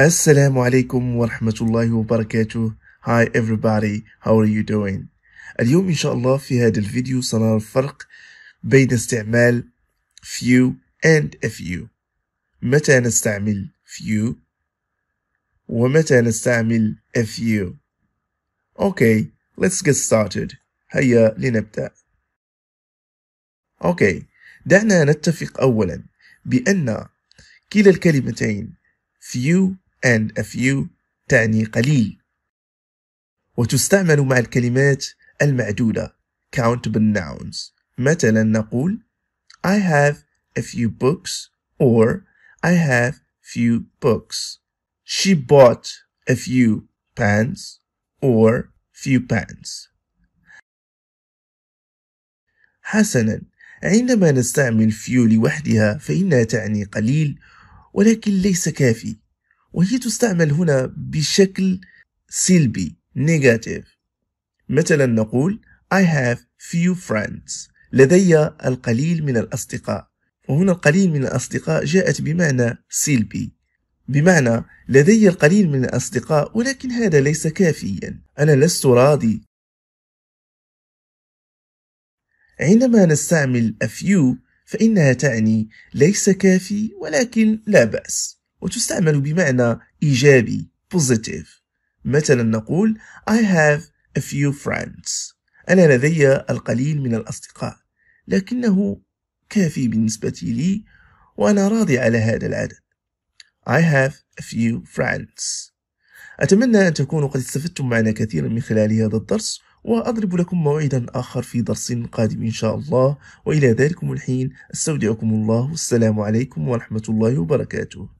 السلام عليكم ورحمة الله وبركاته Hi everybody, how are you doing? اليوم إن شاء الله في هذا الفيديو سنرى الفرق بين استعمال few and a few متى نستعمل few ومتى نستعمل a few Okay, let's get started هيا لنبدأ Okay, دعنا نتفق أولا بأن كلا الكلمتين few and a few تعني قليل وتستعمل مع الكلمات المعدودة countable nouns مثلا نقول I have a few books or I have few books She bought a few pants or few pants حسنا عندما نستعمل few لوحدها فإنها تعني قليل ولكن ليس كافي وهي تستعمل هنا بشكل سلبي نيجاتيف مثلا نقول I have few friends لدي القليل من الأصدقاء وهنا القليل من الأصدقاء جاءت بمعنى سلبي بمعنى لدي القليل من الأصدقاء ولكن هذا ليس كافيا أنا لست راضي عندما نستعمل a few فإنها تعني ليس كافي ولكن لا بأس وتستعمل بمعنى إيجابي positive مثلا نقول I have a few friends أنا لدي القليل من الأصدقاء لكنه كافي بالنسبة لي وأنا راضي على هذا العدد I have a few friends أتمنى أن تكونوا قد استفدتم معنا كثيرا من خلال هذا الدرس وأضرب لكم موعدا آخر في درس قادم إن شاء الله وإلى ذلكم الحين أستودعكم الله والسلام عليكم ورحمة الله وبركاته